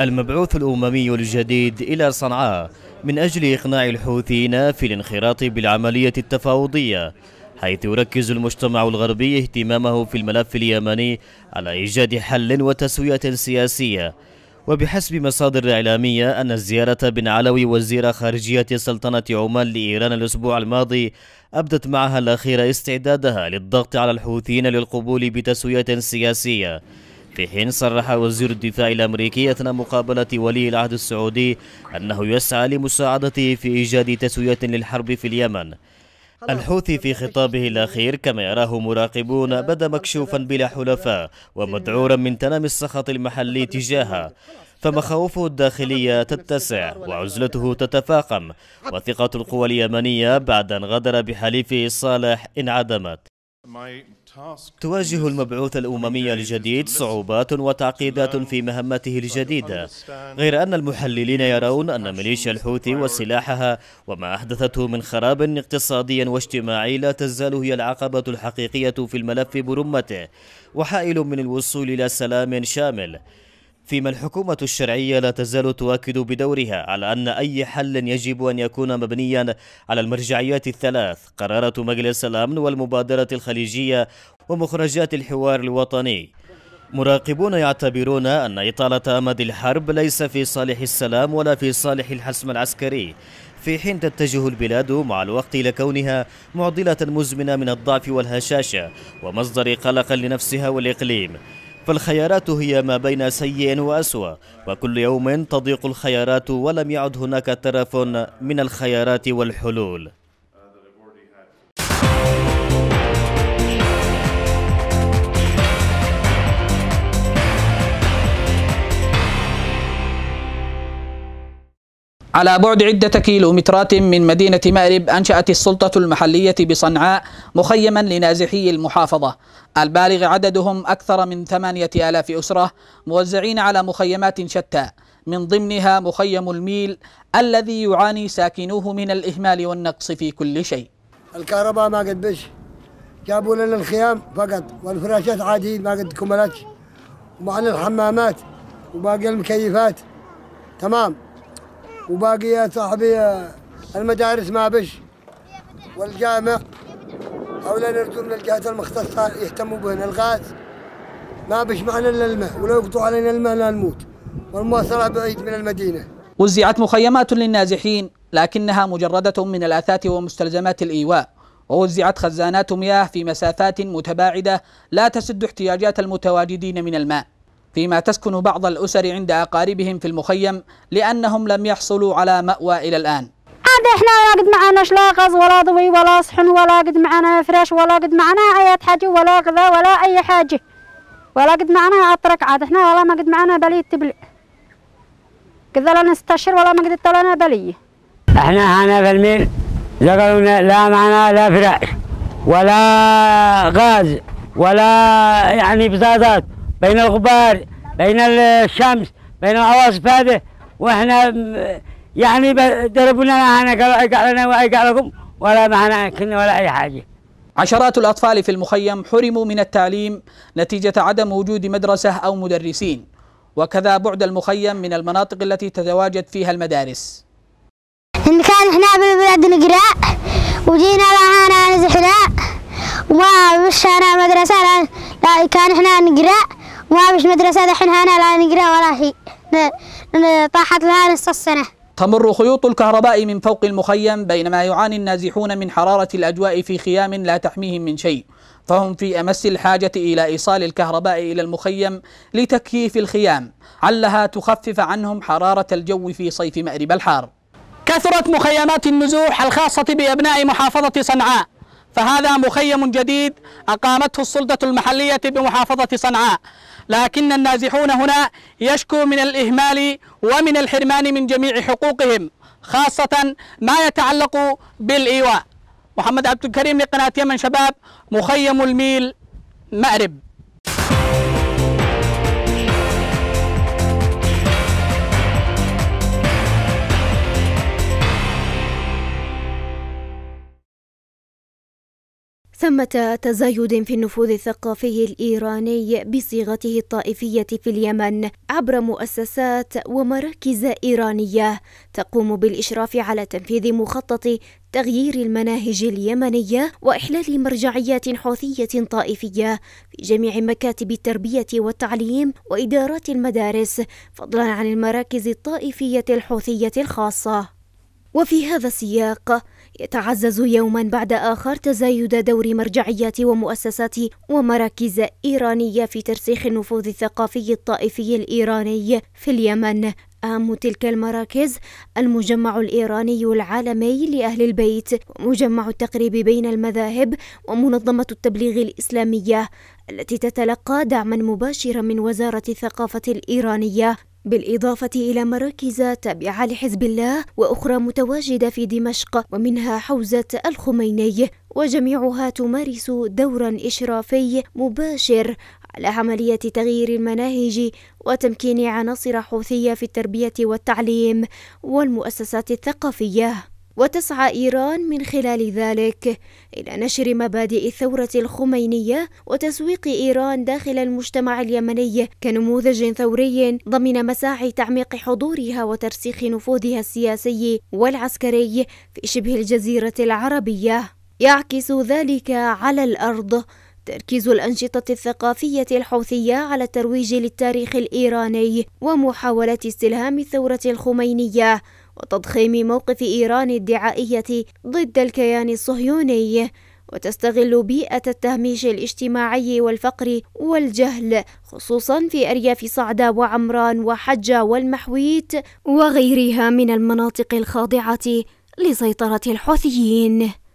المبعوث الأممي الجديد إلى صنعاء من أجل إقناع الحوثيين في الانخراط بالعملية التفاوضية حيث يركز المجتمع الغربي اهتمامه في الملف اليمني على إيجاد حل وتسوية سياسية وبحسب مصادر إعلامية أن الزيارة بن علوي وزير خارجية سلطنة عمان لإيران الأسبوع الماضي أبدت معها الأخيرة استعدادها للضغط على الحوثيين للقبول بتسوية سياسية في حين صرح وزير الدفاع الأمريكي أثناء مقابلة ولي العهد السعودي أنه يسعى لمساعدته في إيجاد تسوية للحرب في اليمن الحوثي في خطابه الأخير كما يراه مراقبون بدا مكشوفا بلا حلفاء ومذعورا من تنام السخط المحلي تجاهه فمخاوفه الداخلية تتسع وعزلته تتفاقم وثقة القوى اليمنية بعد أن غدر بحليفه صالح انعدمت تواجه المبعوث الأممي الجديد صعوبات وتعقيدات في مهمته الجديدة غير أن المحللين يرون أن ميليشيا الحوثي وسلاحها وما أحدثته من خراب اقتصادي واجتماعي لا تزال هي العقبة الحقيقية في الملف برمته وحائل من الوصول إلى سلام شامل فيما الحكومة الشرعية لا تزال تؤكد بدورها على أن أي حل يجب أن يكون مبنيا على المرجعيات الثلاث قرارة مجلس الأمن والمبادرة الخليجية ومخرجات الحوار الوطني مراقبون يعتبرون أن إطالة أمد الحرب ليس في صالح السلام ولا في صالح الحسم العسكري في حين تتجه البلاد مع الوقت لكونها معضلة مزمنة من الضعف والهشاشة ومصدر قلق لنفسها والإقليم فالخيارات هي ما بين سيء وأسوأ وكل يوم تضيق الخيارات ولم يعد هناك ترف من الخيارات والحلول على بعد عدة كيلومترات من مدينة مأرب أنشأت السلطة المحلية بصنعاء مخيما لنازحي المحافظة البالغ عددهم أكثر من ثمانية آلاف أسرة موزعين على مخيمات شتى من ضمنها مخيم الميل الذي يعاني ساكنوه من الإهمال والنقص في كل شيء الكهرباء ما قد بش جابوا لنا الخيام فقط والفراشات عادية ما قد كملتش ومعنا الحمامات وباقي المكيفات تمام وباقي يا صاحبي آه، المدارس ما بش والجامع حولا نرجو من الجهات المختصة يهتموا بهن الغاز ما بش معنا إلا الماء ولو يقطعوا علينا الماء لا نموت والمواصلة بعيد من المدينة وزعت مخيمات للنازحين لكنها مجردة من الأثاث ومستلزمات الإيواء ووزعت خزانات مياه في مسافات متباعدة لا تسد احتياجات المتواجدين من الماء فيما تسكن بعض الأسر عند أقاربهم في المخيم لأنهم لم يحصلوا على مأوى إلى الآن عاد احنا قد معناش لا غاز ولا ضوي ولا صحن ولا قد معنا فراش ولا قد معنا اي حاجه ولا غذاء ولا اي حاجه ولا قد معنا اطرق عاد احنا ولا ما قد معنا بلي تبل كذا لا نستشر ولا ما قد طلعنا بلي احنا هنا في الميل زقلونا لا معنا لا فراش ولا غاز ولا يعني بزازات بين الغبار بين الشمس بين العواصف هذه واحنا يعني دربونا قالوا يقع لنا ويقع لكم ولا معنا كنا ولا اي حاجه عشرات الأطفال في المخيم حرموا من التعليم نتيجة عدم وجود مدرسة أو مدرسين وكذا بعد المخيم من المناطق التي تتواجد فيها المدارس إن كان إحنا بالبلاد نقرأ وجينا لهنا نزحنا وما مش أنا مدرسة لا كان إحنا نقرأ ما فيش مدرسة دحين هنا لا نقرأ ولا شيء طاحت لها نص السنة تمر خيوط الكهرباء من فوق المخيم بينما يعاني النازحون من حرارة الأجواء في خيام لا تحميهم من شيء فهم في أمس الحاجة إلى إيصال الكهرباء إلى المخيم لتكييف الخيام علها تخفف عنهم حرارة الجو في صيف مأرب الحار كثرت مخيمات النزوح الخاصة بأبناء محافظة صنعاء فهذا مخيم جديد أقامته السلطة المحلية بمحافظة صنعاء لكن النازحون هنا يشكو من الإهمال ومن الحرمان من جميع حقوقهم خاصة ما يتعلق بالإيواء محمد عبد الكريم لقناة يمن شباب مخيم الميل مأرب ثمة تزايد في النفوذ الثقافي الإيراني بصيغته الطائفية في اليمن عبر مؤسسات ومراكز إيرانية تقوم بالإشراف على تنفيذ مخطط تغيير المناهج اليمنية وإحلال مرجعيات حوثية طائفية في جميع مكاتب التربية والتعليم وإدارات المدارس فضلا عن المراكز الطائفية الحوثية الخاصة وفي هذا السياق يتعزز يوما بعد آخر تزايد دور مرجعيات ومؤسسات ومراكز إيرانية في ترسيخ النفوذ الثقافي الطائفي الإيراني في اليمن أهم تلك المراكز المجمع الإيراني العالمي لأهل البيت ومجمع التقريب بين المذاهب ومنظمة التبليغ الإسلامية التي تتلقى دعما مباشرا من وزارة الثقافة الإيرانية بالإضافة إلى مراكز تابعة لحزب الله وأخرى متواجدة في دمشق ومنها حوزة الخميني وجميعها تمارس دورا إشرافي مباشر على عملية تغيير المناهج وتمكين عناصر حوثية في التربية والتعليم والمؤسسات الثقافية وتسعى إيران من خلال ذلك إلى نشر مبادئ الثورة الخمينية وتسويق إيران داخل المجتمع اليمني كنموذج ثوري ضمن مساعي تعميق حضورها وترسيخ نفوذها السياسي والعسكري في شبه الجزيرة العربية يعكس ذلك على الأرض تركيز الأنشطة الثقافية الحوثية على الترويج للتاريخ الإيراني ومحاولة استلهام الثورة الخمينية وتضخيم موقف إيران الدعائية ضد الكيان الصهيوني وتستغل بيئة التهميش الاجتماعي والفقر والجهل خصوصا في أرياف صعدة وعمران وحجة والمحويت وغيرها من المناطق الخاضعة لسيطرة الحوثيين